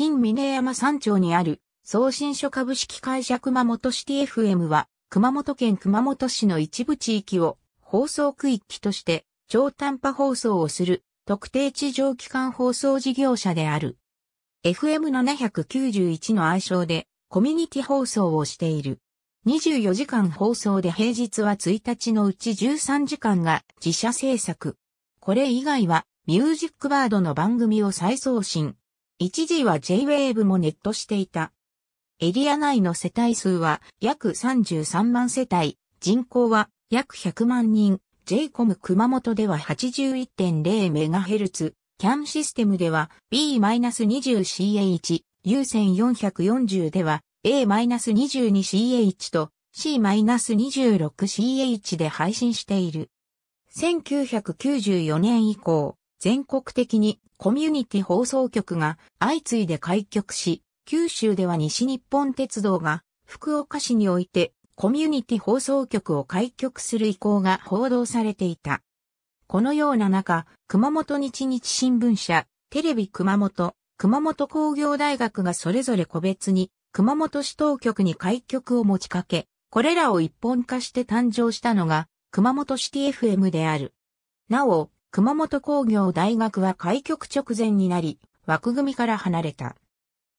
近峰山山頂にある送信所株式会社熊本シティ FM は熊本県熊本市の一部地域を放送区域として超短波放送をする特定地上機関放送事業者である。FM791 の愛称でコミュニティ放送をしている。24時間放送で平日は1日のうち13時間が自社制作。これ以外はミュージックバードの番組を再送信、一時は J-Wave もネットしていた。エリア内の世帯数は約33万世帯、人口は約100万人、JCOM 熊本では 81.0MHz、CAN システムでは B-20CH、有線440では A-22CH と C-26CH で配信している。1994年以降、全国的にコミュニティ放送局が相次いで開局し、九州では西日本鉄道が福岡市においてコミュニティ放送局を開局する意向が報道されていた。このような中、熊本日日新聞社、テレビ熊本、熊本工業大学がそれぞれ個別に熊本市当局に開局を持ちかけ、これらを一本化して誕生したのが熊本シティ FM である。なお、熊本工業大学は開局直前になり、枠組みから離れた。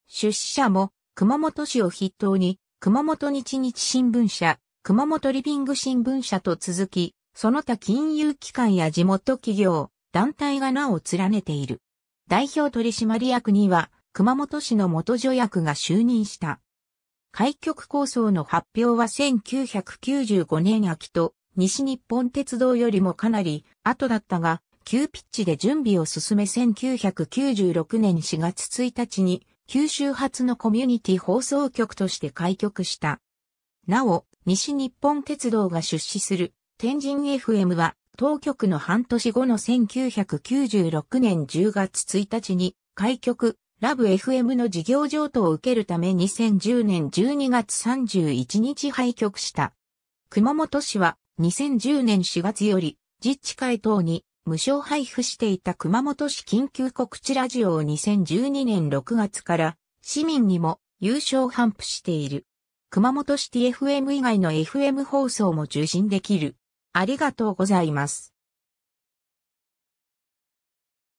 出資者も熊本市を筆頭に、熊本日日新聞社、熊本リビング新聞社と続き、その他金融機関や地元企業、団体が名を連ねている。代表取締役には、熊本市の元助役が就任した。開局構想の発表は1995年秋と西日本鉄道よりもかなり後だったが、急ピッチで準備を進め1996年4月1日に九州発のコミュニティ放送局として開局した。なお、西日本鉄道が出資する天神 FM は当局の半年後の1996年10月1日に開局、ラブ FM の事業譲渡を受けるため2010年12月31日廃局した。熊本市は2010年4月より、自治会等に無償配布していた熊本市緊急告知ラジオを2012年6月から市民にも有償頒布している。熊本市 TFM 以外の FM 放送も受信できる。ありがとうございます。